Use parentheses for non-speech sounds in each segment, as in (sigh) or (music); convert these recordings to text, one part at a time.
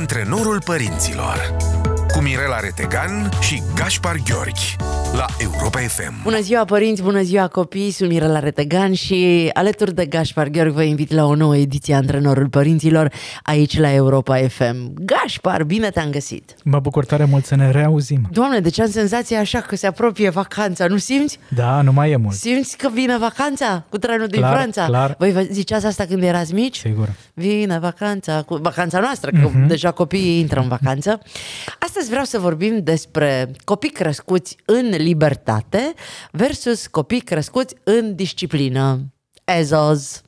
Antrenorul părinților cu Mirela Retegan și Gaspar Gheorghi la Europa FM. Bună ziua părinți, bună ziua copii, sunt Mirela Retegan și alături de Gaspar Gheorghi vă invit la o nouă ediție Antrenorul Părinților aici la Europa FM. Gaspar, bine te-am găsit! Mă bucur tare mult să ne reauzim. Doamne, deci am senzația așa că se apropie vacanța, nu simți? Da, nu mai e mult. Simți că vine vacanța cu trenul clar, din Franța? Clar. Voi ziceați asta când erați mici? Sigur. Vine vacanța, cu vacanța noastră, că mm-hmm. deja copiii intră în vacanță. Astăzi Astăzi vreau să vorbim despre copii crescuți în libertate versus copii crescuți în disciplină. Ezos.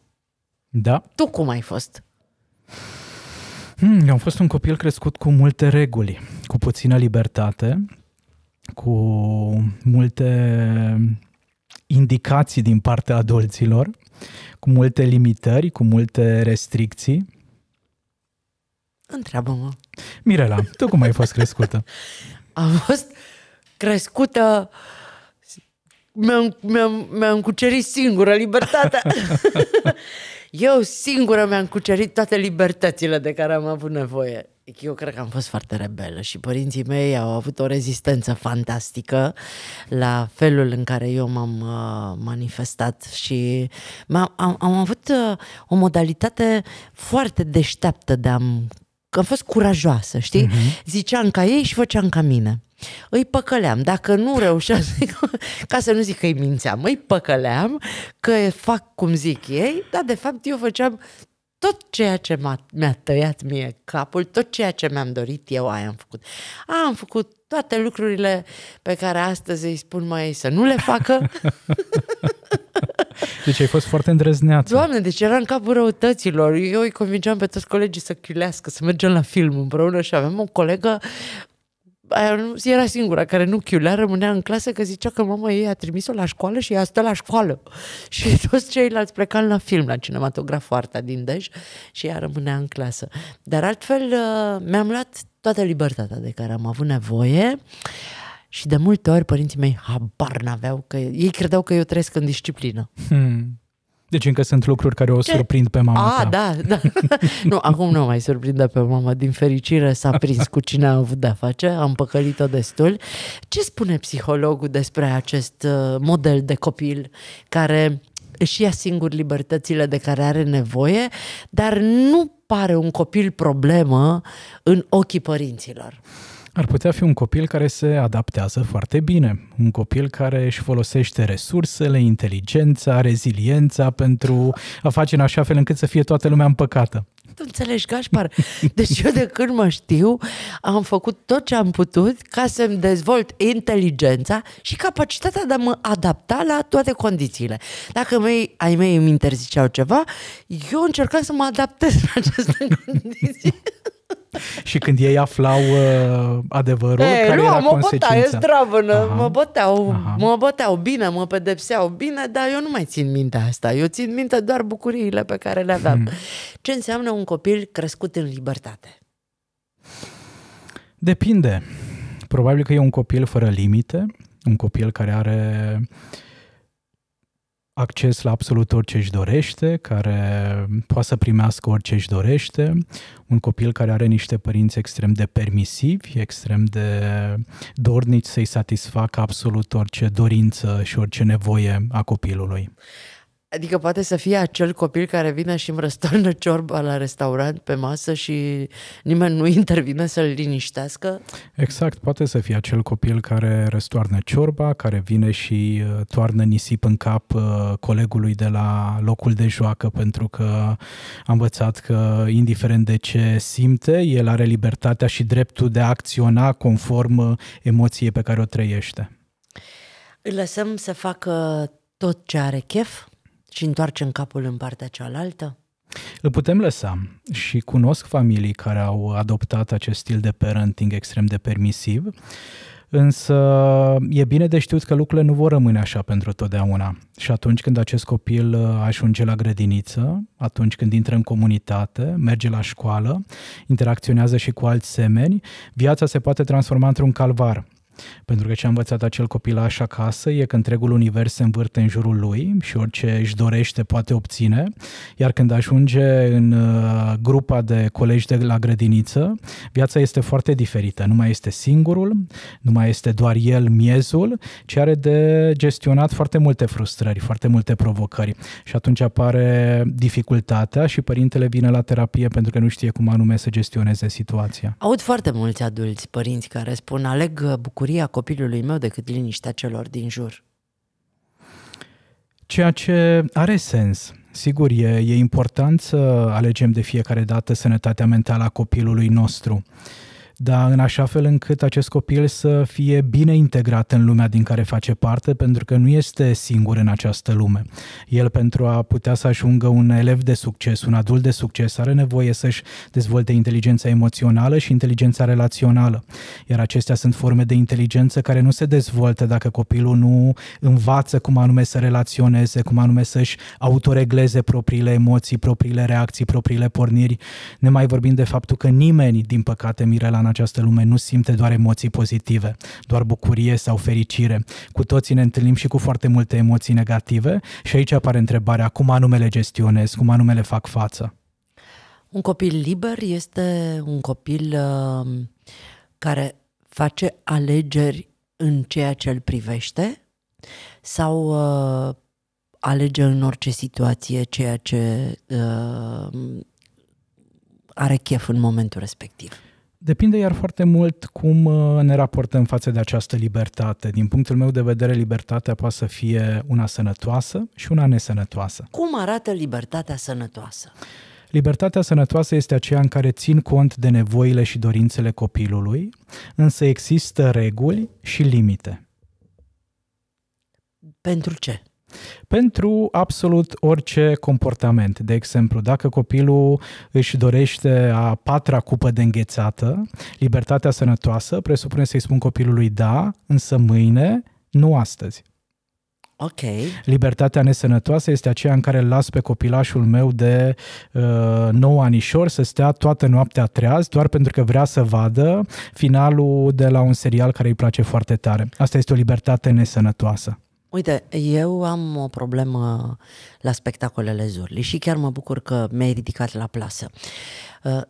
Da. Tu cum ai fost? Hmm, eu am fost un copil crescut cu multe reguli, cu puțină libertate, cu multe indicații din partea adulților, cu multe limitări, cu multe restricții. Întreabă-mă. Mirela, tu cum ai fost crescută? Am fost crescută... Mi-am, mi-am, mi-am cucerit singură libertatea. (laughs) Eu singură mi-am cucerit toate libertățile de care am avut nevoie. Eu cred că am fost foarte rebelă și părinții mei au avut o rezistență fantastică la felul în care eu m-am uh, manifestat și am am, avut uh, o modalitate foarte deșteaptă de a-mi am fost curajoasă, știi? Uh-huh. Ziceam ca ei și făceam ca mine. Îi păcăleam, dacă nu reușeam, (laughs) ca să nu zic că îi mințeam, îi păcăleam că fac cum zic ei, dar de fapt eu făceam tot ceea ce mi-a tăiat mie capul, tot ceea ce mi-am dorit, eu aia am făcut. A, am făcut toate lucrurile pe care astăzi îi spun mai ei să nu le facă. (laughs) Deci ai fost foarte îndrăzneață. Doamne, deci era în capul răutăților. Eu îi convingeam pe toți colegii să chiulească, să mergem la film împreună și aveam o colegă aia nu, era singura care nu chiulea, rămânea în clasă că zicea că mama ei a trimis-o la școală și ea stă la școală. (laughs) Și toți ceilalți plecau la film, la cinematograful Arta din Dej și ea rămânea în clasă. Dar altfel uh, mi-am luat toată libertatea de care am avut nevoie. Și de multe ori părinții mei habar n-aveau că ei credeau că eu trăiesc în disciplină. Hmm. Deci încă sunt lucruri care o Ce? surprind pe mama Ah, da, da. (laughs) nu, acum nu mai surprinde pe mama. Din fericire s-a prins cu cine a avut de-a face, am păcălit-o destul. Ce spune psihologul despre acest uh, model de copil care își ia singur libertățile de care are nevoie, dar nu pare un copil problemă în ochii părinților? ar putea fi un copil care se adaptează foarte bine, un copil care își folosește resursele, inteligența, reziliența pentru a face în așa fel încât să fie toată lumea împăcată. Tu înțelegi, Gașpar? (laughs) Deci eu de când mă știu, am făcut tot ce am putut ca să-mi dezvolt inteligența și capacitatea de a mă adapta la toate condițiile. Dacă mei, ai mei îmi interziceau ceva, eu încercam să mă adaptez la aceste (laughs) condiții. (laughs) și când ei aflau uh, adevărul, Ei, eh, care nu, era mă consecința? bătea, e zdravână, aha, mă băteau, aha. mă băteau bine, mă pedepseau bine, dar eu nu mai țin minte asta. Eu țin minte doar bucuriile pe care le aveam. Hmm. Ce înseamnă un copil crescut în libertate? Depinde. Probabil că e un copil fără limite, un copil care are uh, acces la absolut orice își dorește, care poate să primească orice își dorește, un copil care are niște părinți extrem de permisivi, extrem de dornici să-i satisfacă absolut orice dorință și orice nevoie a copilului. Adică poate să fie acel copil care vine și îmi răstornă (laughs) ciorba la restaurant pe masă și nimeni nu intervine să-l liniștească? Exact, poate să fie acel copil care răstoarnă ciorba, care vine și uh, toarnă nisip în cap uh, colegului de la locul de joacă pentru că a învățat că indiferent de ce simte, el are libertatea și dreptul de a acționa conform uh, emoției pe care o trăiește. Îl lăsăm să facă tot ce are chef? și întoarcem capul în partea cealaltă? Îl putem lăsa și cunosc familii care au adoptat acest stil de parenting extrem de permisiv, însă e bine de știut că lucrurile nu vor rămâne așa pentru totdeauna. Și atunci când acest copil uh, ajunge la grădiniță, atunci când intră în comunitate, merge la școală, interacționează și cu alți semeni, viața se poate transforma într-un calvar pentru că ce a învățat acel așa acasă e că întregul univers se învârte în jurul lui și orice își dorește poate obține, iar când ajunge în uh, grupa de colegi de la grădiniță, viața este foarte diferită. Nu mai este singurul, nu mai este doar el miezul, ci are de gestionat foarte multe frustrări, foarte multe provocări. Și atunci apare dificultatea și părintele vine la terapie pentru că nu știe cum anume să gestioneze situația. Aud foarte mulți adulți părinți care spun aleg bucurie bucuria copilului meu decât liniștea celor din jur. Ceea ce are sens. Sigur, e, e important să alegem de fiecare dată sănătatea mentală a copilului nostru. Uh, dar în așa fel încât acest copil să fie bine integrat în lumea din care face parte, pentru că nu este singur în această lume. El, pentru a putea să ajungă un elev de succes, un adult de succes, are nevoie să-și dezvolte inteligența emoțională și inteligența relațională. Iar acestea sunt forme de inteligență care nu se dezvoltă dacă copilul nu învață cum anume să relaționeze, cum anume să-și autoregleze propriile emoții, propriile reacții, propriile porniri. Ne mai vorbim de faptul că nimeni, din păcate, Mirela, în această lume nu simte doar emoții pozitive, doar bucurie sau fericire. Cu toții ne întâlnim și cu foarte multe emoții negative și aici apare întrebarea cum anume le gestionez, cum anume le fac față. Un copil liber este un copil uh, care face alegeri în ceea ce îl privește sau uh, alege în orice situație ceea ce uh, are chef în momentul respectiv. Depinde iar foarte mult cum uh, ne raportăm față de această libertate. Din punctul meu de vedere, libertatea poate să fie una sănătoasă și una nesănătoasă. Cum arată libertatea sănătoasă? Libertatea sănătoasă este aceea în care țin cont de nevoile și dorințele copilului, însă există reguli și limite. Pentru ce? pentru absolut orice comportament. De exemplu, dacă copilul își dorește a patra cupă de înghețată, libertatea sănătoasă presupune să-i spun copilului da, însă mâine, nu astăzi. Ok. Libertatea nesănătoasă este aceea în care îl las pe copilașul meu de uh, 9 anișor să stea toată noaptea treaz doar pentru că vrea să vadă finalul de la un serial care îi place foarte tare. Asta este o libertate nesănătoasă. Uite, eu am o problemă la spectacolele Zurli și chiar mă bucur că mi-ai ridicat la plasă. Uh,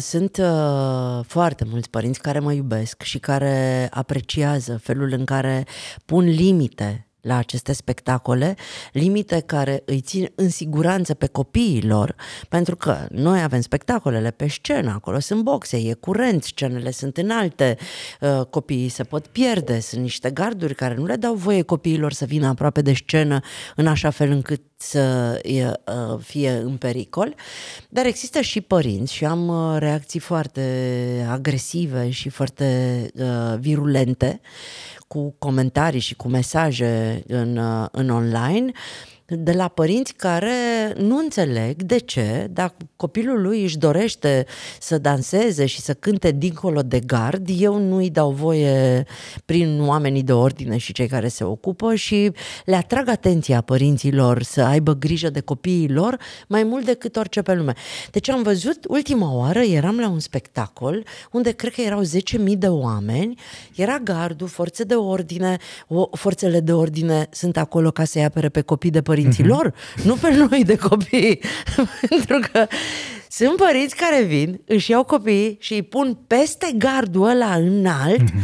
sunt uh, foarte mulți părinți care mă iubesc și care apreciază felul în care pun limite la aceste spectacole, limite care îi țin în siguranță pe copiilor, pentru că noi avem spectacolele pe scenă, acolo sunt boxe, e curent, scenele sunt înalte, uh, copiii se pot pierde, sunt niște garduri care nu le dau voie copiilor să vină aproape de scenă în așa fel încât să uh, fie în pericol, dar există și părinți și am uh, reacții foarte agresive și foarte virulente cu comentarii și cu mesaje în, uh, în online de la părinți care nu înțeleg de ce, dacă copilul lui își dorește să danseze și să cânte dincolo de gard, eu nu îi dau voie prin oamenii de ordine și cei care se ocupă și le atrag atenția părinților să aibă grijă de copiii lor mai mult decât orice pe lume. Deci am văzut, ultima oară eram la un spectacol unde cred că erau 10.000 de oameni, era gardul, forțe de ordine, forțele de ordine sunt acolo ca să-i apere pe copii de părinți părinții lor, mhm. nu pe noi de copii. (laughs) Pentru că sunt părinți care vin, își iau copiii și îi pun peste gardul ăla înalt, mhm.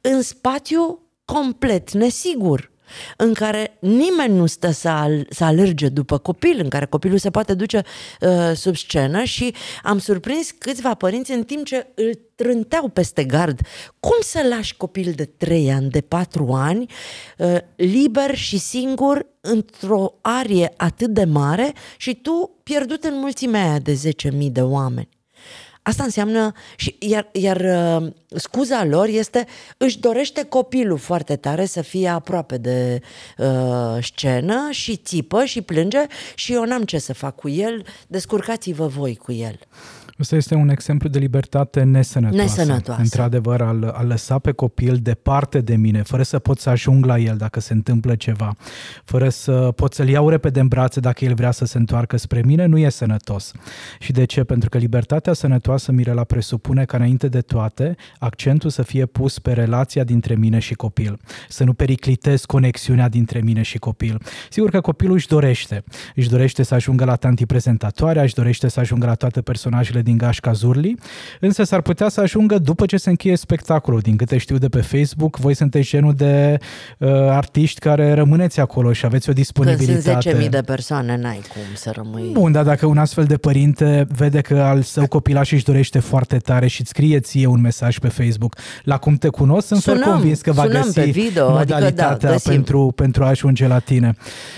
în spațiu complet nesigur în care nimeni nu stă să, al, să alerge după copil, în care copilul se poate duce uh, sub scenă și am surprins câțiva părinți în timp ce îl trânteau peste gard. Cum să lași copil de 3 ani, de 4 ani, uh, liber și singur într-o arie atât de mare și tu pierdut în mulțimea aia de 10.000 de oameni? Asta înseamnă, și, iar, iar uh, scuza lor este, își dorește copilul foarte tare să fie aproape de uh, scenă și țipă și plânge și eu n-am ce să fac cu el, descurcați-vă voi cu el. Asta este un exemplu de libertate nesănătoasă. Nesănătoasă. Într-adevăr, al a lăsa pe copil departe de mine, fără să pot să ajung la el dacă se întâmplă ceva, fără să pot să-l iau repede în brațe dacă el vrea să se întoarcă spre mine, nu e sănătos. Și de ce? Pentru că libertatea sănătoasă, Mirela, presupune ca înainte de toate accentul să fie pus pe relația dintre mine și copil, să nu periclitez conexiunea dintre mine și copil. Sigur că copilul își dorește. Își dorește să ajungă la tanti prezentatoare, își dorește să ajungă la toate personajele din din Gașca Zurli, însă s-ar putea să ajungă după ce se încheie spectacolul. Din câte știu de pe Facebook, voi sunteți genul de uh, artiști care rămâneți acolo și aveți o disponibilitate. Când sunt 10.000 de persoane, n-ai cum să rămâi. Bun, dar dacă un astfel de părinte vede că al său copilaș își dorește foarte tare și îți scrie ție un mesaj pe Facebook, la cum te cunosc, sunt sunăm, convins că va găsi video, adică modalitatea adică, da, pentru, pentru a ajunge la tine.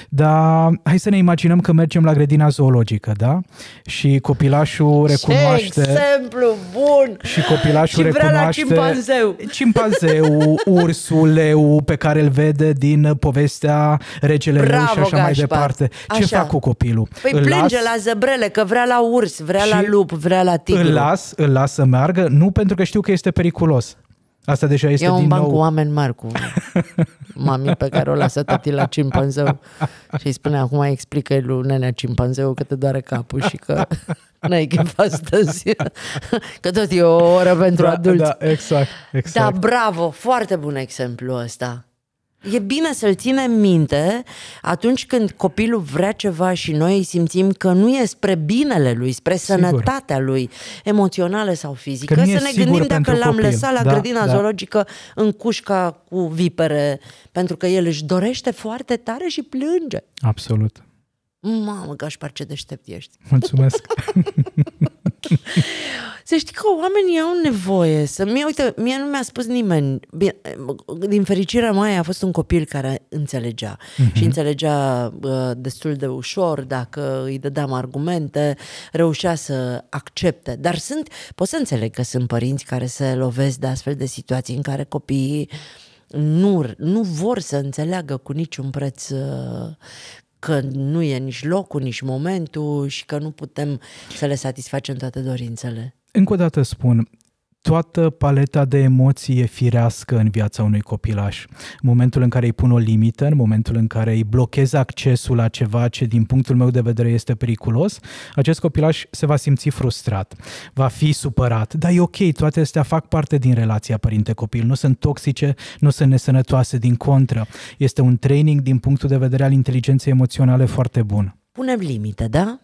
Dar hai să ne imaginăm că mergem la grădina zoologică, da? Și copilașul recunoaște recunoaște. Exemplu bun! Și copilașul și recunoaște cimpanzeu. cimpanzeu, (laughs) ursuleu pe care îl vede din povestea Regele Bravo, și așa Gașpar. mai departe. Ce așa. fac cu copilul? Păi îl plânge las... la zăbrele că vrea la urs, vrea la lup, vrea la tigru. Îl las, îl las să meargă, nu pentru că știu că este periculos. Asta deja este Eu un din banc nou... cu oameni mari, cu (laughs) mami pe care o lasă tati la cimpanzeu și îi spune acum explică lui nenea cimpanzeu că te doare capul și că N-ai chef astăzi. Că tot e o oră pentru da, adulți. Da, exact, exact. Da, bravo, foarte bun exemplu ăsta. E bine să-l ținem minte atunci când copilul vrea ceva și noi îi simțim că nu e spre binele lui, spre sigur. sănătatea lui, emoțională sau fizică, să ne gândim dacă l-am copil. lăsat la da, grădina da. zoologică în cușca cu vipere, pentru că el își dorește foarte tare și plânge. Absolut. Mamă, par ce deștept ești! Mulțumesc! (laughs) să știi că oamenii au nevoie să... Mie, uite, mie nu mi-a spus nimeni. Bine, din fericirea mea a fost un copil care înțelegea. Uh-huh. Și înțelegea uh, destul de ușor dacă îi dădeam argumente, reușea să accepte. Dar sunt... Pot să înțeleg că sunt părinți care se lovesc de astfel de situații în care copiii nu, nu vor să înțeleagă cu niciun preț uh, că nu e nici locul, nici momentul și că nu putem să le satisfacem toate dorințele. Încă o dată spun, toată paleta de emoții e firească în viața unui copilaș. În momentul în care îi pun o limită, în momentul în care îi blochez accesul la ceva ce din punctul meu de vedere este periculos, acest copilaș se va simți frustrat, va fi supărat. Dar e ok, toate astea fac parte din relația părinte-copil, nu sunt toxice, nu sunt nesănătoase, din contră. Este un training din punctul de vedere al inteligenței emoționale foarte bun. Punem limite, da?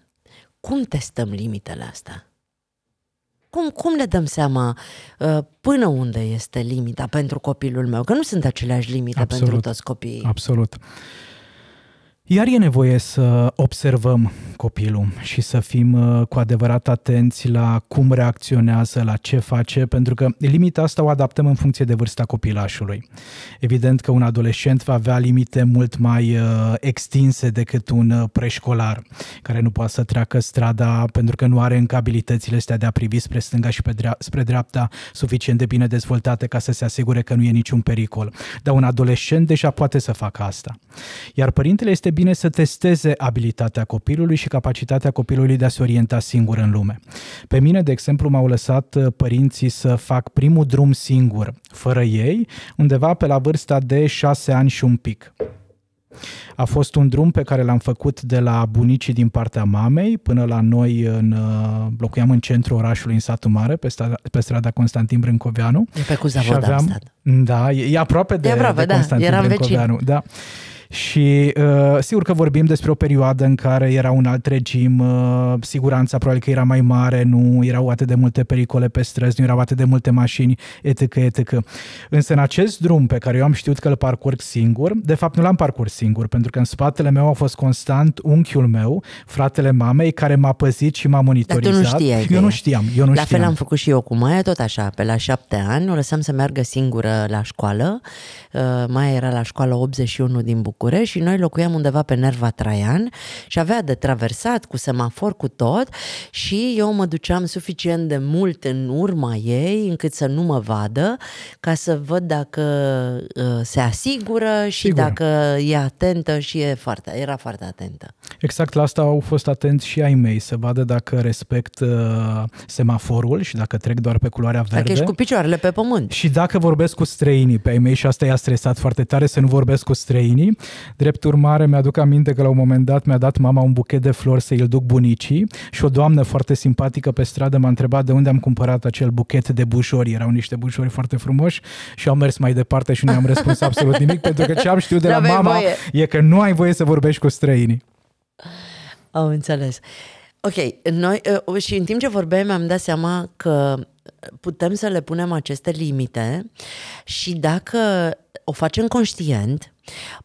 Cum testăm limitele astea? Cum, cum le dăm seama uh, până unde este limita pentru copilul meu? Că nu sunt aceleași limite absolut, pentru toți copiii. Absolut. Iar e nevoie să observăm copilul și să fim uh, cu adevărat atenți la cum reacționează, la ce face, pentru că limita asta o adaptăm în funcție de vârsta copilașului. Evident că un adolescent va avea limite mult mai uh, extinse decât un uh, preșcolar, care nu poate să treacă strada pentru că nu are încă abilitățile astea de a privi spre stânga și pe spre dreapta suficient de bine dezvoltate ca să se asigure că nu e niciun pericol. Dar un adolescent deja poate să facă asta. Iar părintele este bine să testeze abilitatea copilului și capacitatea copilului de a se orienta singur în lume. Pe mine, de exemplu, m-au lăsat uh, părinții să fac primul drum singur, fără ei, undeva pe la vârsta de șase ani și un pic. A fost un drum pe care l-am făcut de la bunicii din partea mamei până la noi în, uh, locuiam în centrul orașului, în satul mare, pe, strada, pe strada Constantin Brâncoveanu. E pe Cuzavoda aveam, am stat. Da, e, e aproape de, e aproape, de da, Constantin da, Brâncoveanu. Vecin. Da. Și uh, sigur că vorbim despre o perioadă în care era un alt regim, uh, siguranța probabil că era mai mare, nu erau atât de multe pericole pe străzi, nu erau atât de multe mașini, etc., etc. Însă în acest drum pe care eu am știut că îl parcurg singur, de fapt nu l-am parcurs singur, pentru că în spatele meu a fost constant unchiul meu, fratele mamei, care m-a păzit și m-a monitorizat. Dar tu nu știai eu nu știam, eu nu La știam. fel am făcut și eu cu Maia, tot așa, pe la șapte ani o lăsam să meargă singură la școală Uh, mai era la școala 81 din București și noi locuiam undeva pe Nerva Traian și avea de traversat cu semafor cu tot și eu mă duceam suficient de mult în urma ei încât să nu mă vadă ca să văd dacă uh, se asigură și Sigur. dacă e atentă și e foarte, era foarte atentă. Exact la asta au fost atenți și ai mei, să vadă dacă respect uh, semaforul și dacă trec doar pe culoarea verde. Dacă ești cu picioarele pe pământ. Și dacă vorbesc cu străinii pe ai mei și asta i-a stresat foarte tare să nu vorbesc cu străinii. Drept urmare, mi-aduc aminte că la un moment dat mi-a dat mama un buchet de flori să îl duc bunicii și o doamnă foarte simpatică pe stradă m-a întrebat de unde am cumpărat acel buchet de bușori. Erau niște bușori foarte frumoși și am mers mai departe și nu am răspuns absolut nimic pentru că ce am știut de la (laughs) mama voie. e că nu ai voie să vorbești cu străinii. Am înțeles. Ok, noi uh, și în timp ce vorbeam am dat seama că putem să le punem aceste limite și dacă o facem conștient,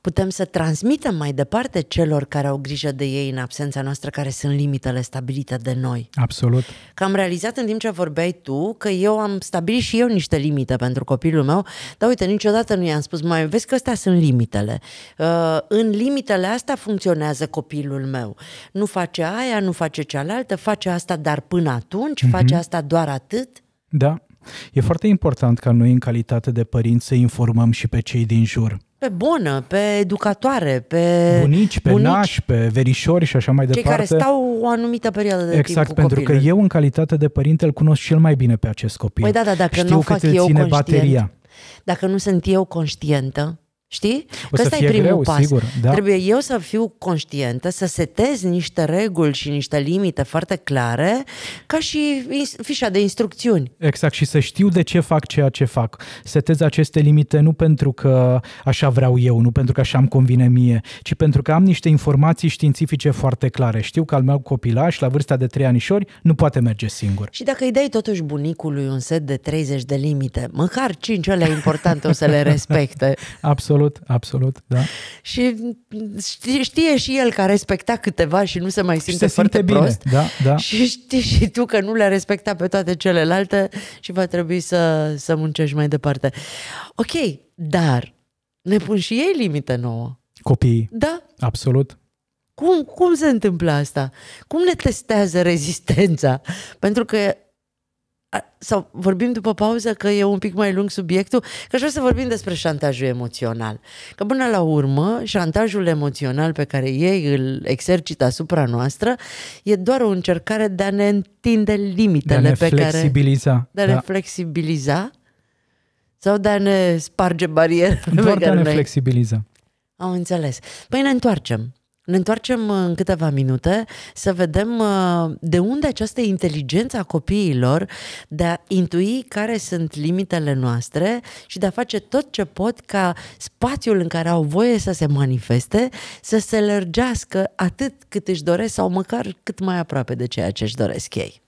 putem să transmitem mai departe celor care au grijă de ei în absența noastră, care sunt limitele stabilite de noi. Absolut. Că am realizat în timp ce vorbeai tu că eu am stabilit și eu niște limite pentru copilul meu, dar uite, niciodată nu i-am spus, mai vezi că astea sunt limitele. Uh, în limitele astea funcționează copilul meu. Nu face aia, nu face cealaltă, face asta, dar până atunci, mm-hmm. face asta doar atât. Da. E foarte important ca noi, în calitate de părinți, să informăm și pe cei din jur. Pe bună, pe educatoare, pe bunici, pe bunici, nași, pe verișori și așa mai departe. Cei care stau o anumită perioadă de exact, timp Exact, pentru copilul. că eu, în calitate de părinte, îl cunosc cel mai bine pe acest copil. Păi da, da, dacă Știu nu fac eu ține conștient, bateria. Dacă nu sunt eu conștientă, Știi? O că să fie primul greu, pas. Sigur, da. Trebuie eu să fiu conștientă, să setez niște reguli și niște limite foarte clare, ca și fișa de instrucțiuni. Exact, și să știu de ce fac ceea ce fac. Setez aceste limite nu pentru că așa vreau eu, nu pentru că așa îmi convine mie, ci pentru că am niște informații științifice foarte clare. Știu că al meu copilaș, la vârsta de 3 anișori, nu poate merge singur. Și dacă îi dai totuși bunicului un set de 30 de limite, măcar 5 ale importante o să le respecte. (laughs) Absolut Absolut, absolut, da. Și știe, și el că a respectat câteva și nu se mai simte se foarte bine. prost. Bine. Da, da. Și știi și tu că nu le-a respectat pe toate celelalte și va trebui să, să muncești mai departe. Ok, dar ne pun și ei limite nouă. Copiii. Da. Absolut. Cum, cum se întâmplă asta? Cum ne testează rezistența? Pentru că sau vorbim după pauză că e un pic mai lung subiectul, că aș vrea să vorbim despre șantajul emoțional. Că până la urmă, șantajul emoțional pe care ei îl exercită asupra noastră e doar o încercare de a ne întinde limitele de a ne flexibiliza. care... De a ne da. flexibiliza. Sau de a ne sparge barierele doar pe care de a ne noi... flexibiliza. Am înțeles. Păi ne întoarcem ne întoarcem uh, în câteva minute să vedem uh, de unde această inteligență a copiilor de a intui care sunt limitele noastre și de a face tot ce pot ca spațiul în care au voie să se manifeste să se lărgească atât cât își doresc sau măcar cât mai aproape de ceea ce își doresc ei.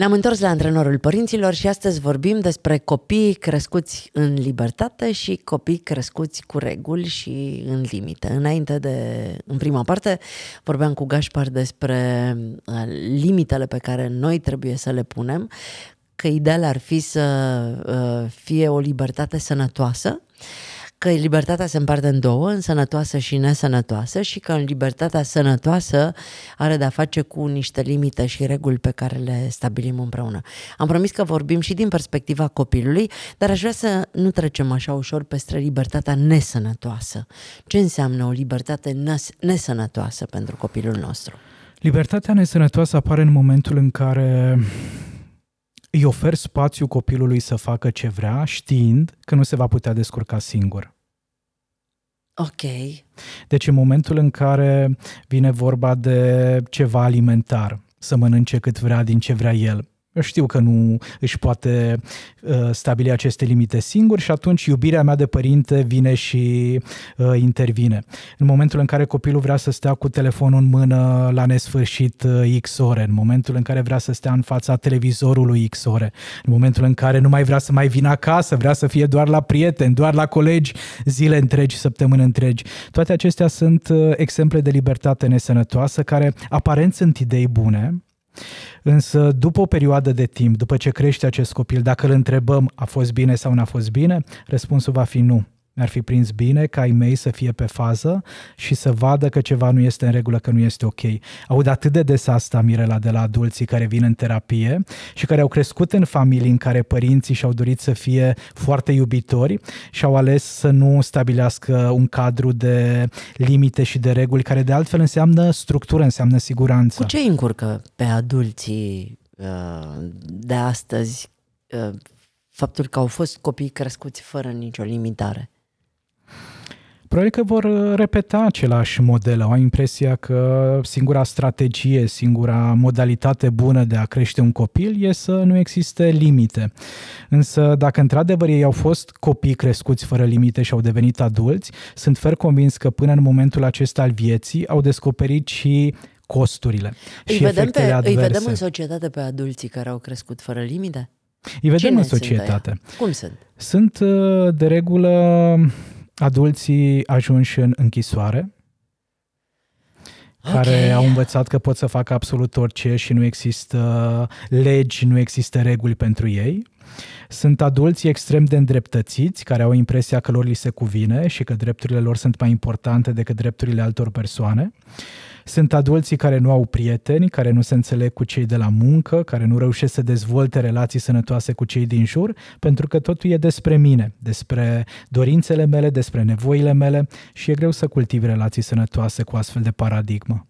Ne-am întors la antrenorul părinților și astăzi vorbim despre copii crescuți în libertate și copii crescuți cu reguli și în limite. Înainte de, în prima parte, vorbeam cu Gașpar despre uh, limitele pe care noi trebuie să le punem, că ideal ar fi să uh, fie o libertate sănătoasă, că libertatea se împarte în două, în sănătoasă și nesănătoasă și că în libertatea sănătoasă are de-a face cu niște limite și reguli pe care le stabilim împreună. Am promis că vorbim și din perspectiva copilului, dar aș vrea să nu trecem așa ușor peste libertatea nesănătoasă. Ce înseamnă o libertate nesănătoasă pentru copilul nostru? Libertatea nesănătoasă apare în momentul în care îi ofer spațiu copilului să facă ce vrea, știind că nu se va putea descurca singur. Ok. Deci în momentul în care vine vorba de ceva alimentar, să mănânce cât vrea din ce vrea el, eu știu că nu își poate uh, stabili aceste limite singur și atunci iubirea mea de părinte vine și uh, intervine. În momentul în care copilul vrea să stea cu telefonul în mână la nesfârșit uh, X ore, în momentul în care vrea să stea în fața televizorului X ore, în momentul în care nu mai vrea să mai vină acasă, vrea să fie doar la prieteni, doar la colegi, zile întregi, săptămâni întregi. Toate acestea sunt uh, exemple de libertate nesănătoasă care aparent sunt idei bune, Însă, după o perioadă de timp, după ce crește acest copil, dacă îl întrebăm a fost bine sau nu a fost bine, răspunsul va fi nu. Mi-ar fi prins bine ca ai mei să fie pe fază și să vadă că ceva nu este în regulă, că nu este ok. Aud atât de des asta, Mirela, de la adulții care vin în terapie și care au crescut în familii în care părinții și-au dorit să fie foarte iubitori și au ales să nu stabilească un cadru de limite și de reguli, care de altfel înseamnă structură, înseamnă siguranță. Cu ce încurcă pe adulții uh, de astăzi uh, faptul că au fost copii crescuți fără nicio limitare? Probabil că vor uh, repeta același model. Au impresia că singura strategie, singura modalitate bună de a crește un copil e să nu existe limite. Însă, dacă într-adevăr ei au fost copii crescuți fără limite și au devenit adulți, sunt fer convins că până în momentul acesta al vieții au descoperit și costurile îi și vedem pe, adverse. Îi vedem în societate pe adulții care au crescut fără limite? Îi vedem Cine în societate. Sunt Cum sunt? Sunt uh, de regulă adulții ajunși în închisoare, care okay. au învățat că pot să facă absolut orice și nu există legi, nu există reguli pentru ei. Sunt adulți extrem de îndreptățiți, care au impresia că lor li se cuvine și că drepturile lor sunt mai importante decât drepturile altor persoane. Sunt adulții care nu au prieteni, care nu se înțeleg cu cei de la muncă, care nu reușesc să dezvolte relații sănătoase cu cei din jur, pentru că totul e despre mine, despre dorințele mele, despre nevoile mele și e greu să cultivi relații sănătoase cu astfel de paradigmă.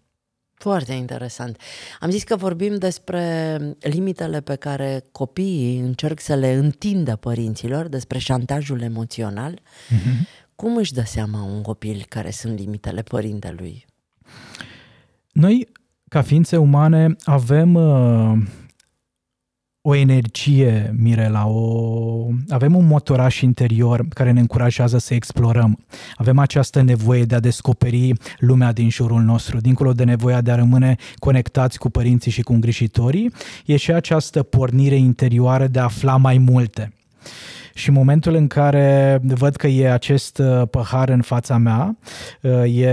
Foarte interesant. Am zis că vorbim despre limitele pe care copiii încerc să le întindă părinților, despre șantajul emoțional. Mm-hmm. Cum își dă seama un copil care sunt limitele părintelui? Noi, ca ființe umane, avem uh, o energie, Mirela, o... avem un motoraș interior care ne încurajează să explorăm. Avem această nevoie de a descoperi lumea din jurul nostru, dincolo de nevoia de a rămâne conectați cu părinții și cu îngrijitorii, e și această pornire interioară de a afla mai multe și în momentul în care văd că e acest uh, pahar în fața mea, uh, e,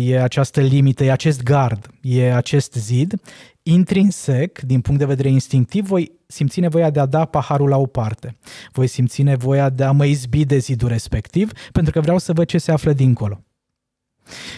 e această limită, e acest gard, e acest zid, intrinsec, din punct de vedere instinctiv, voi simți nevoia de a da paharul la o parte. Voi simți nevoia de a mă izbi de zidul respectiv, pentru că vreau să văd ce se află dincolo.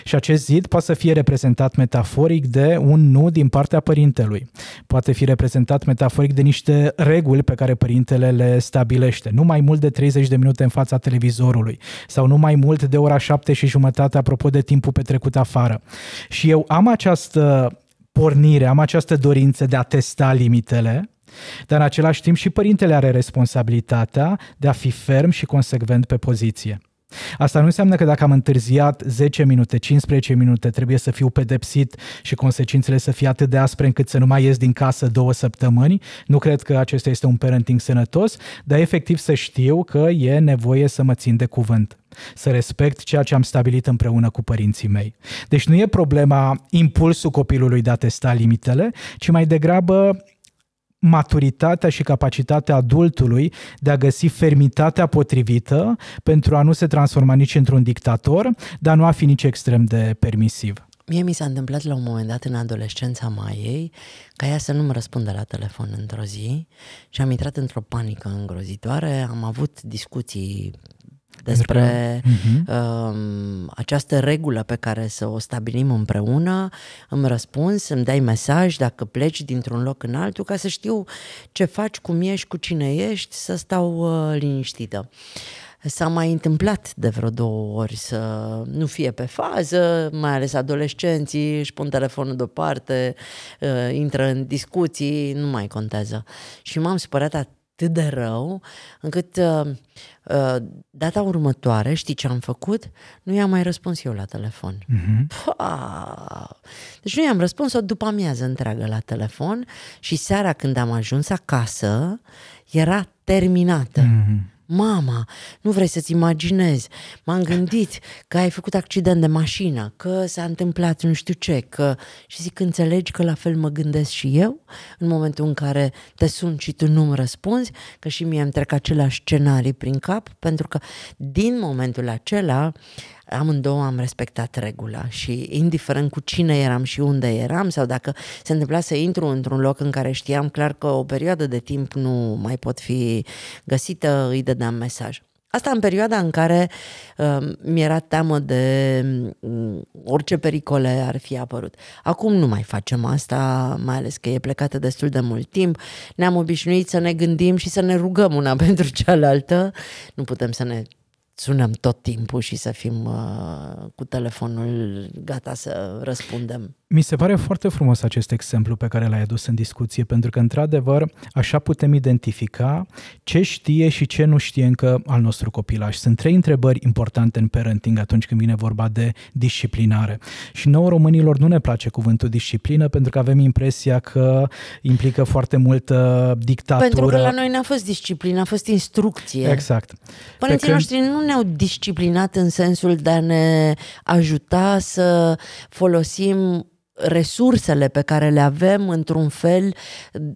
Și acest zid poate să fie reprezentat metaforic de un nu din partea părintelui. Poate fi reprezentat metaforic de niște reguli pe care părintele le stabilește. Nu mai mult de 30 de minute în fața televizorului sau nu mai mult de ora 7 și jumătate apropo de timpul petrecut afară. Și eu am această pornire, am această dorință de a testa limitele, dar în același timp și părintele are responsabilitatea de a fi ferm și consecvent pe poziție. Asta nu înseamnă că dacă am întârziat 10 minute, 15 minute, trebuie să fiu pedepsit și consecințele să fie atât de aspre încât să nu mai ies din casă două săptămâni. Nu cred că acesta este un parenting sănătos, dar efectiv să știu că e nevoie să mă țin de cuvânt să respect ceea ce am stabilit împreună cu părinții mei. Deci nu e problema impulsul copilului de a testa limitele, ci mai degrabă maturitatea și capacitatea adultului de a găsi fermitatea potrivită pentru a nu se transforma nici într-un dictator, dar nu a fi nici extrem de permisiv. Mie mi s-a întâmplat la un moment dat în adolescența ei ca ea să nu-mi răspundă la telefon într-o zi și am intrat într-o panică îngrozitoare, am avut discuții despre mm-hmm. uh, această regulă pe care să o stabilim împreună, îmi răspuns, îmi dai mesaj dacă pleci dintr-un loc în altul, ca să știu ce faci, cum ești, cu cine ești, să stau uh, liniștită. S-a mai întâmplat de vreo două ori să nu fie pe fază, mai ales adolescenții își pun telefonul deoparte, uh, intră în discuții, nu mai contează. Și m-am supărat atât atât de rău, încât uh, uh, data următoare, știi ce am făcut? Nu i-am mai răspuns eu la telefon. Mhm. Deci nu i-am răspuns o după amiază întreagă la telefon și seara când am ajuns acasă, era terminată. Mhm. Mama, nu vrei să-ți imaginezi, m-am gândit că ai făcut accident de mașină, că s-a întâmplat nu știu ce, că... Și zic, înțelegi că la fel mă gândesc și eu în momentul în care te sun și tu nu-mi răspunzi, că și mie îmi trec aceleași scenarii prin cap, pentru că din momentul acela amândouă am respectat regula și indiferent cu cine eram și unde eram sau dacă se întâmpla să intru într-un loc în care știam clar că o perioadă de timp nu mai pot fi găsită, îi dădeam mesaj. Asta în perioada în care uh, mi-era teamă de uh, orice pericole ar fi apărut. Acum nu mai facem asta, mai ales că e plecată destul de mult timp. Ne-am obișnuit să ne gândim și să ne rugăm una (laughs) pentru cealaltă. Nu putem să ne sunăm tot timpul și să fim uh, cu telefonul gata să răspundem. Mi se pare foarte frumos acest exemplu pe care l-ai adus în discuție, pentru că, într-adevăr, așa putem identifica ce știe și ce nu știe încă al nostru copilaș. Sunt trei întrebări importante în parenting atunci când vine vorba de disciplinare. Și nouă românilor nu ne place cuvântul disciplină, pentru că avem impresia că implică foarte multă dictatură. Pentru că la noi n-a fost disciplină, a fost instrucție. Exact. Părinții când... noștri nu ne-au disciplinat în sensul de a ne ajuta să folosim resursele pe care le avem într-un fel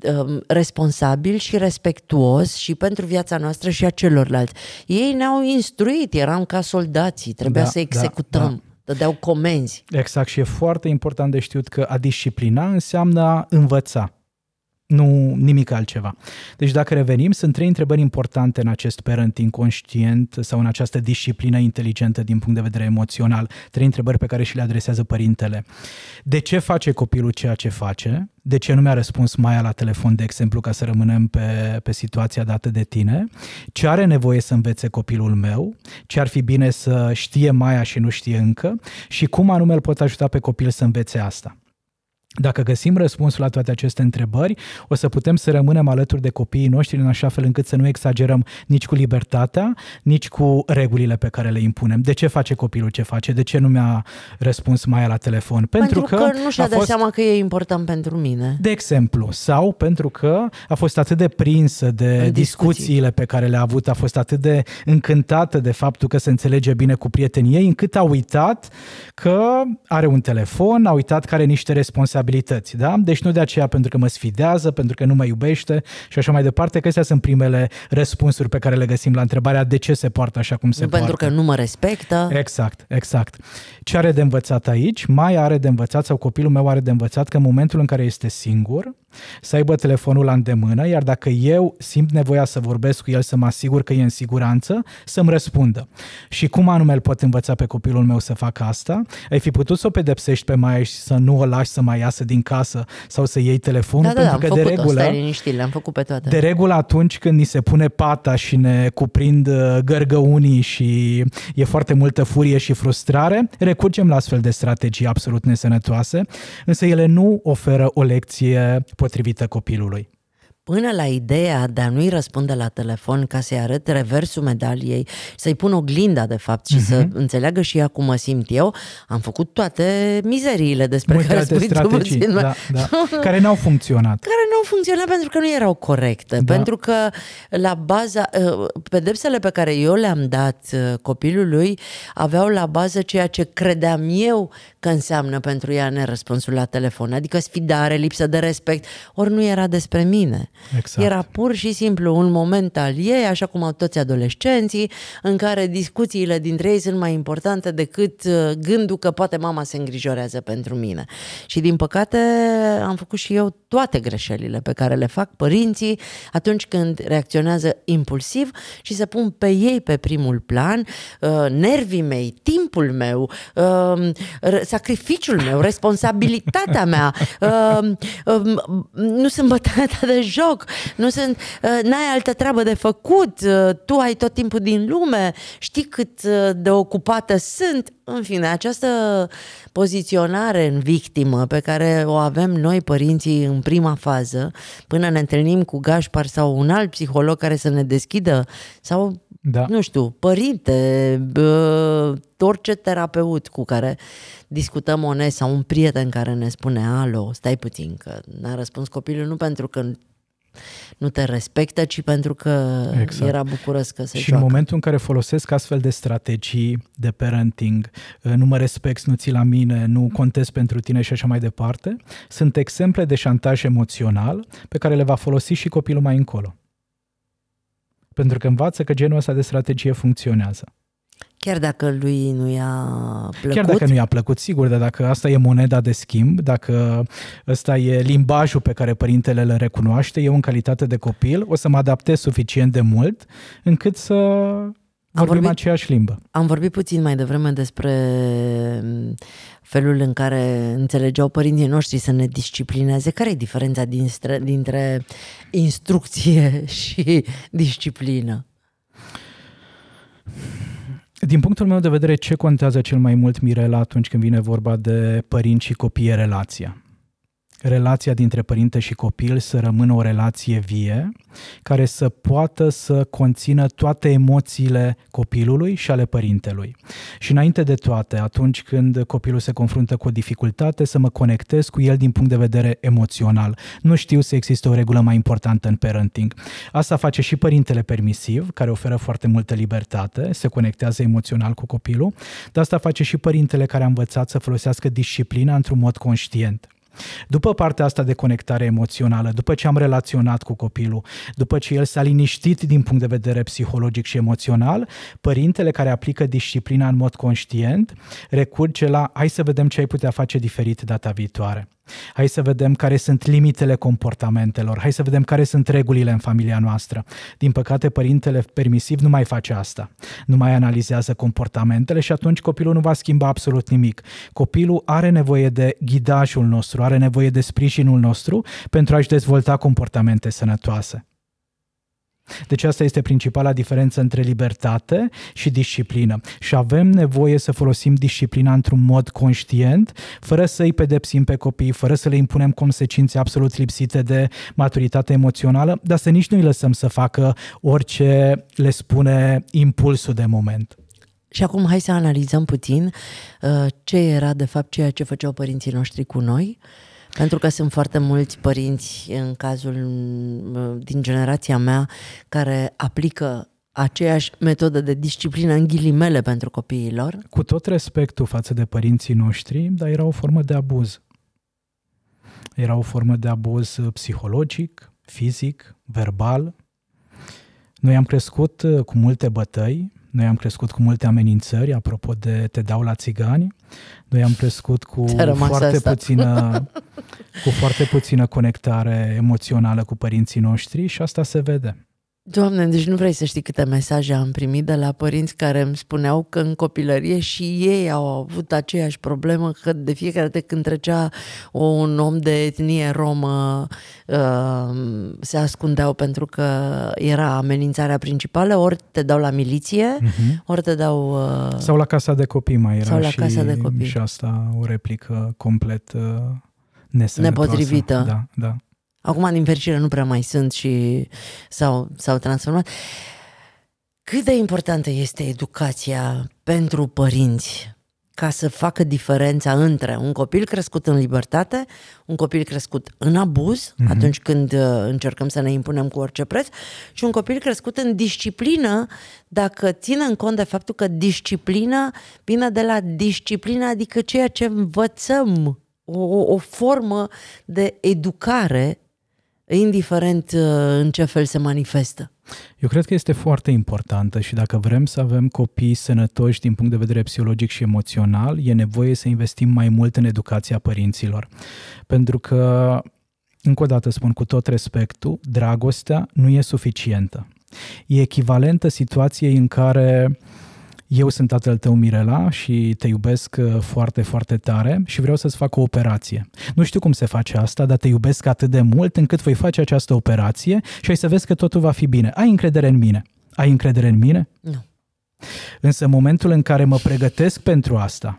um, responsabil și respectuos și pentru viața noastră și a celorlalți. Ei ne-au instruit, eram ca soldații, trebuia da, să da, executăm. Da, da dădeau comenzi. Exact și e foarte important de știut că a disciplina înseamnă a învăța nu nimic altceva. Deci dacă revenim, sunt trei întrebări importante în acest parent inconștient sau în această disciplină inteligentă din punct de vedere emoțional. Trei întrebări pe care și le adresează părintele. De ce face copilul ceea ce face? De ce nu mi-a răspuns Maia la telefon, de exemplu, ca să rămânem pe, pe situația dată de tine? Ce are nevoie să învețe copilul meu? Ce ar fi bine să știe Maia și nu știe încă? Și cum anume îl pot ajuta pe copil să învețe asta? Dacă găsim răspunsul la toate aceste întrebări, o să putem să rămânem alături de copiii noștri în așa fel încât să nu exagerăm nici cu libertatea, nici cu regulile pe care le impunem. De ce face copilul ce face? De ce nu mi-a răspuns mai la telefon? Pentru, pentru că, că nu și-a dat fost... seama că e important pentru mine. De exemplu, sau pentru că a fost atât de prinsă de discuții. discuțiile pe care le-a avut, a fost atât de încântată de faptul că se înțelege bine cu prietenii ei, încât a uitat că are un telefon, a uitat că are niște responsabilități abilități, da? Deci nu de aceea pentru că mă sfidează, pentru că nu mă iubește și așa mai departe, că astea sunt primele răspunsuri pe care le găsim la întrebarea de ce se poartă așa cum se pentru poartă. Pentru că nu mă respectă. Exact, exact. Ce are de învățat aici? Mai are de învățat sau copilul meu are de învățat că în momentul în care este singur, să aibă telefonul la îndemână, iar dacă eu simt nevoia să vorbesc cu el, să mă asigur că e în siguranță, să-mi răspundă. Și cum anume îl pot învăța pe copilul meu să facă asta? Ai fi putut să o pedepsești pe Maia și să nu o lași să mai iasă din casă sau să iei telefonul, da, da pentru da, da, că de regulă... Stai am făcut pe toate. De regulă atunci când ni se pune pata și ne cuprind uh, gărgăunii și e foarte multă furie și frustrare, recurgem la astfel de strategii absolut nesănătoase, însă ele nu oferă o lecție potrivită copilului până la ideea de a nu-i răspunde la telefon ca să-i arăt reversul medaliei, să-i pun oglinda, de fapt, și uh-huh. să mhm. înțeleagă și ea cum mă simt eu, am făcut toate mizeriile despre Multe care spui strategii, tu, da, da. care n-au funcționat. Care n-au funcționat pentru că nu erau corecte, da. pentru că la baza, ă, pedepsele pe care eu le-am dat ă, copilului aveau la bază ceea ce credeam eu că înseamnă pentru ea nerăspunsul la telefon, adică sfidare, lipsă de respect, ori nu era despre mine. Exact. Era pur și simplu un moment al ei, așa cum au toți adolescenții, în care discuțiile dintre ei sunt mai importante decât uh, gândul că poate mama se îngrijorează pentru mine. Și din păcate am făcut și eu toate greșelile pe care le fac părinții atunci când reacționează impulsiv și se pun pe ei pe primul plan, uh, nervii mei, timpul meu, um, sacrificiul meu, responsabilitatea mea, (laughs) um, um, nu sunt bătăta de joc, joc, nu sunt, uh, n-ai altă treabă de făcut, uh, tu ai tot timpul din lume, știi cât uh, de ocupată sunt. În fine, această poziționare în victimă pe care o avem noi părinții în prima fază, până ne întâlnim cu Gașpar sau un alt psiholog care să ne deschidă, sau da. nu știu, părinte, orice terapeut cu care discutăm onest sau un prieten care ne spune alo, stai puțin că n-a răspuns copilul nu pentru că nu te respectă, ci pentru că exact. era bucuros că se Și joacă. în momentul în care folosesc astfel de strategii de parenting, uh, nu mă respecti, nu ți la mine, nu contez pentru tine și așa mai departe, sunt exemple de șantaj emoțional pe care le va folosi și copilul mai încolo. Pentru că învață că genul ăsta de strategie funcționează. Chiar dacă lui nu i-a plăcut? Chiar dacă nu i-a plăcut, sigur, dar dacă asta e moneda de schimb, dacă ăsta e limbajul pe care părintele îl recunoaște, eu în calitate de copil o să mă adaptez suficient de mult încât să am vorbim vorbit, aceeași limbă. Am vorbit puțin mai devreme despre mm, felul în care înțelegeau părinții noștri să ne disciplineze. Care e diferența dintre, dintre instrucție (laughs) și disciplină? Din punctul meu de vedere, ce contează cel mai mult, Mirela, atunci când vine vorba de părinți și copii relația? relația dintre părinte și copil să rămână o relație vie, care să poată să conțină toate emoțiile copilului și ale părintelui. Și înainte de toate, atunci când copilul se confruntă cu o dificultate, să mă conectez cu el din punct de vedere emoțional. Nu știu să există o regulă mai importantă în parenting. Asta face și părintele permisiv, care oferă foarte multă libertate, se conectează emoțional cu copilul, dar asta face și părintele care a învățat să folosească disciplina într-un mod conștient. După partea asta de conectare emoțională, după ce am relaționat cu copilul, după ce el s-a liniștit din punct de vedere psihologic și emoțional, părintele care aplică disciplina în mod conștient recurge la hai să vedem ce ai putea face diferit data viitoare. Hai să vedem care sunt limitele comportamentelor. Hai să vedem care sunt regulile în familia noastră. Din păcate, părintele permisiv nu mai face asta. Nu mai analizează comportamentele și atunci copilul nu va schimba absolut nimic. Copilul are nevoie de ghidajul nostru, are nevoie de sprijinul nostru pentru a-și dezvolta comportamente sănătoase. Deci asta este principala diferență între libertate și disciplină. Și avem nevoie să folosim disciplina într-un mod conștient, fără să îi pedepsim pe copii, fără să le impunem consecințe absolut lipsite de maturitate emoțională, dar să nici nu îi lăsăm să facă orice le spune impulsul de moment. Și acum hai să analizăm puțin uh, ce era de fapt ceea ce făceau părinții noștri cu noi uh, pentru că sunt foarte mulți părinți, în cazul din generația mea, care aplică aceeași metodă de disciplină în ghilimele pentru copiii lor? Cu tot respectul față de părinții noștri, dar era o formă de abuz. Era o formă de abuz uh, psihologic, fizic, verbal. Noi am crescut uh, cu multe bătăi, noi am crescut cu multe amenințări, apropo de te dau la țigani. Noi am crescut cu foarte, puțină, (laughs) cu foarte puțină conectare emoțională cu părinții noștri și asta se vede. Doamne, deci nu vrei să știi câte mesaje am primit de la părinți care îmi spuneau că în copilărie și ei au avut aceeași problemă că de fiecare dată când trecea un om de etnie romă uh, se ascundeau pentru că era amenințarea principală, ori te dau la miliție, uh-huh. ori te dau... Uh, sau la casa de copii mai era sau la și, casa de copii. și asta o replică complet uh, Nepotrivită. Da, da. Acum, din fericire, nu prea mai sunt și s-au, s-au transformat. Cât de importantă este educația pentru părinți ca să facă diferența între un copil crescut în libertate, un copil crescut în abuz, mm-hmm. atunci când uh, încercăm să ne impunem cu orice preț, și un copil crescut în disciplină, dacă în cont de faptul că disciplina vine de la disciplină, adică ceea ce învățăm o, o formă de educare indiferent uh, în ce fel se manifestă. Eu cred că este foarte importantă și dacă vrem să avem copii sănătoși din punct de vedere psihologic și emoțional, e nevoie să investim mai mult în educația părinților. Pentru că, încă o dată spun cu tot respectul, dragostea nu e suficientă. E echivalentă situației în care uh, eu sunt tatăl tău Mirela și te iubesc uh, foarte, foarte tare și vreau să-ți fac o operație. Nu știu cum se face asta, dar te iubesc atât de mult încât voi face această operație și ai să vezi că totul va fi bine. Ai încredere în mine? Ai încredere în mine? Nu. Însă momentul în care mă pregătesc pentru asta,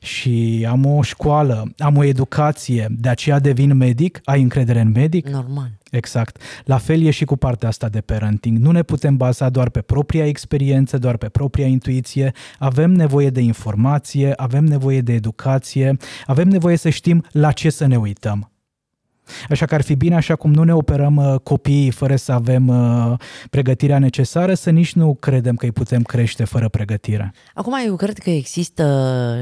și am o școală, am o educație, de aceea devin medic, ai încredere în medic? Normal. Exact. La fel e și cu partea asta de parenting. Nu ne putem baza doar pe propria experiență, doar pe propria intuiție. Avem nevoie de informație, avem nevoie de educație, avem nevoie să știm la ce să ne uităm. Așa că ar fi bine, așa cum nu ne operăm uh, copiii fără să avem uh, pregătirea necesară, să nici nu credem că îi putem crește fără pregătire. Acum, eu cred că există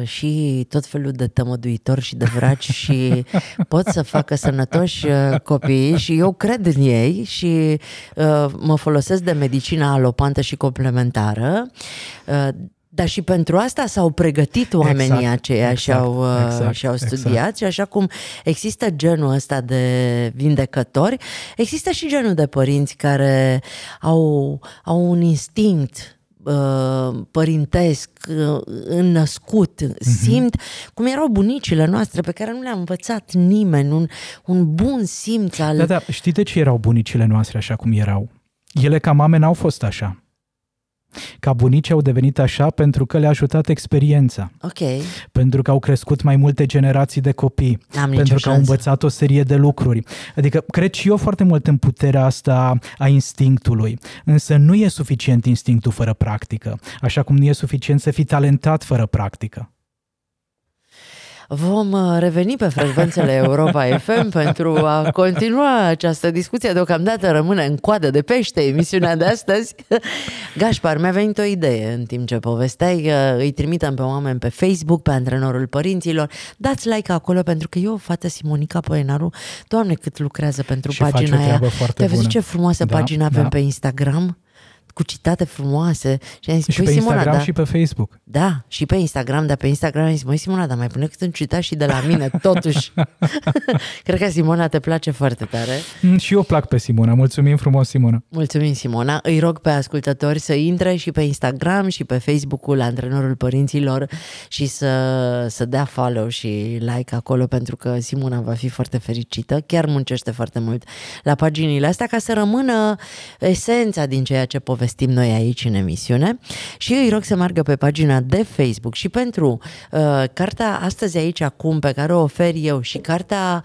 și tot felul de tămăduitori și de vraci și pot să facă sănătoși uh, copiii și eu cred în ei și mă folosesc de medicina alopantă și complementară, dar și pentru asta s-au pregătit exact, oamenii exact, aceia exact, și, au, uh, exact, și au exact. studiat exact. și așa cum există genul ăsta de vindecători, există și genul de părinți care au, au un instinct uh, părintesc, uh, înnăscut, mhm. simt, mm-hmm. cum erau bunicile noastre pe care nu le-a învățat nimeni, un, un bun simț al... Da, da, știi de ce erau bunicile noastre așa cum erau? Ele ca mame n-au fost așa. Ca bunici au devenit așa pentru că le-a ajutat experiența. Ok. Pentru că au crescut mai multe generații de copii. N-am pentru că au învățat o serie de lucruri. Adică cred și eu foarte mult în puterea asta a instinctului. Însă nu e suficient instinctul fără practică. Așa cum nu e suficient să fii talentat fără practică. Vom uh, reveni pe frecvențele (laughs) Europa FM pentru a continua această discuție. Deocamdată rămâne în coadă de pește emisiunea de astăzi. (laughs) Gașpar, mi-a venit o idee în timp ce povesteai. Uh, îi trimitem pe oameni pe Facebook, pe antrenorul părinților. Dați like acolo pentru că eu, fată Simonica Poenaru, doamne cât lucrează pentru și pagina aia. Te vezi ce frumoasă da, pagină avem da. pe Instagram? cu citate frumoase. Și am zis, și păi, pe Simona, Instagram da, și pe Facebook. Da, și pe Instagram, dar pe Instagram am zis, măi Simona, dar mai pune cât un citat și de la mine, (laughs) totuși. (laughs) Cred că Simona te place foarte tare. Mm, și eu plac pe Simona. Mulțumim frumos, Simona. Mulțumim, Simona. Îi rog pe ascultători să intre și pe Instagram și pe Facebook-ul Antrenorul Părinților și să, să dea follow și like acolo pentru că Simona va fi foarte fericită. Chiar muncește foarte mult la paginile astea ca să rămână esența din ceea ce povestește povestim noi aici în emisiune și îi rog să meargă pe pagina de Facebook și pentru uh, cartea Astăzi aici acum pe care o ofer eu și cartea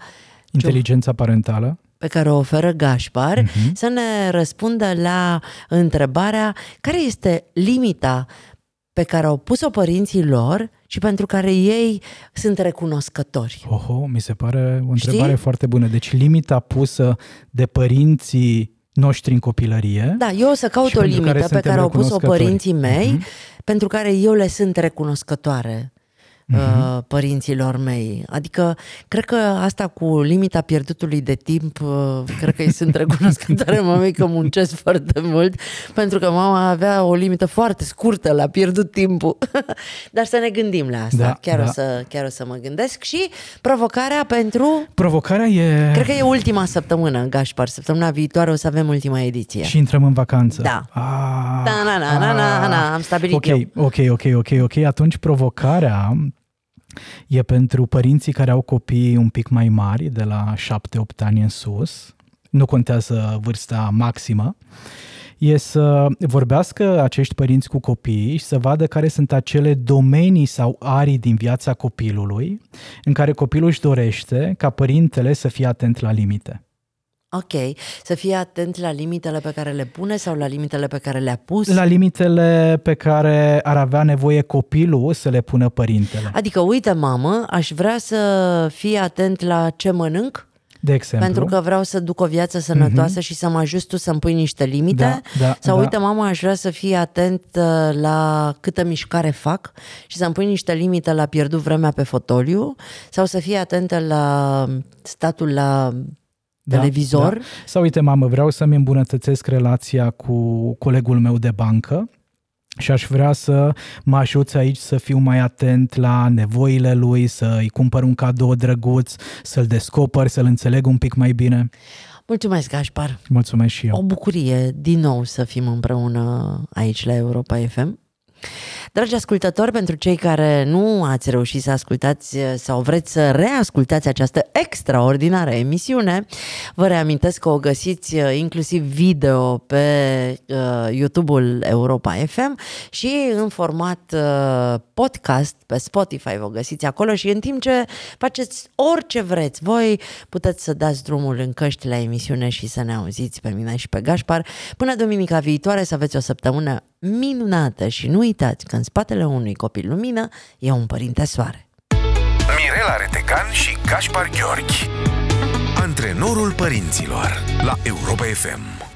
Inteligența parentală pe care o oferă Gașpar, uh-huh. să ne răspundă la întrebarea care este limita pe care au pus-o părinții lor și pentru care ei sunt recunoscători. Oho, mi se pare o întrebare Știi? foarte bună. Deci limita pusă de părinții noștri în copilărie. Da, eu o să caut o limită care pe care au pus-o părinții mei, uh-huh. pentru care eu le sunt recunoscătoare uh-huh. Uh, părinților mei. Adică, cred că asta cu limita pierdutului de timp, uh, cred că îi sunt (laughs) recunoscătoare mamei că muncesc foarte mult, pentru că mama avea o limită foarte scurtă la pierdut timpul. (laughs) Dar să ne gândim la asta. Da, chiar, da. O să, chiar o să mă gândesc. Și provocarea pentru... Provocarea e... Cred că e ultima săptămână, Gașpar. Săptămâna viitoare o să avem ultima ediție. Și intrăm în vacanță. Da. Ah. Da, na, na, na, na, na, am stabilit Ok, eu. ok, ok, ok, ok. Atunci provocarea E pentru părinții care au copii un pic mai mari, de la 7-8 ani în sus, nu contează vârsta maximă, e să vorbească acești părinți cu copiii și să vadă care sunt acele domenii sau arii din viața copilului în care copilul își dorește ca părintele să fie atent la limite. Ok, să fie atent la limitele pe care le pune sau la limitele pe care le-a pus? La limitele pe care ar avea nevoie copilul să le pună părintele. Adică, uite, mamă, aș vrea să fii atent la ce mănânc, de exemplu. Pentru că vreau să duc o viață sănătoasă uh-huh. și să mă ajut tu să-mi pui niște limite. Da, da, Sau, da. uite, mama, aș vrea să fii atent uh, la câtă mișcare fac și să-mi pui niște limite la pierdut vremea pe fotoliu. Sau să fii atentă la statul la da, televizor. Da. Sau uite, mamă, vreau să-mi îmbunătățesc relația cu colegul meu de bancă și aș vrea să mă ajuți aici să fiu mai atent la nevoile lui, să-i cumpăr un cadou drăguț, să-l descoper, să-l înțeleg un pic mai bine. Mulțumesc, Gașpar! Mulțumesc și eu! O bucurie din nou să fim împreună aici la Europa FM. Dragi ascultători, pentru cei care nu ați reușit să ascultați eh, sau vreți să reascultați această extraordinară emisiune, vă reamintesc că o găsiți eh, inclusiv video pe uh, YouTube-ul Europa FM și în format uh, podcast pe Spotify vă găsiți acolo și în timp ce faceți orice vreți voi, puteți să dați drumul în căști la emisiune și să ne auziți pe mine și pe Gașpar. Până duminica viitoare să aveți o săptămână minunată și nu uitați că în spatele unui copil lumină e un părinte soare. Mirela Retecan și Gaspar Gheorghi Antrenorul părinților la Europa FM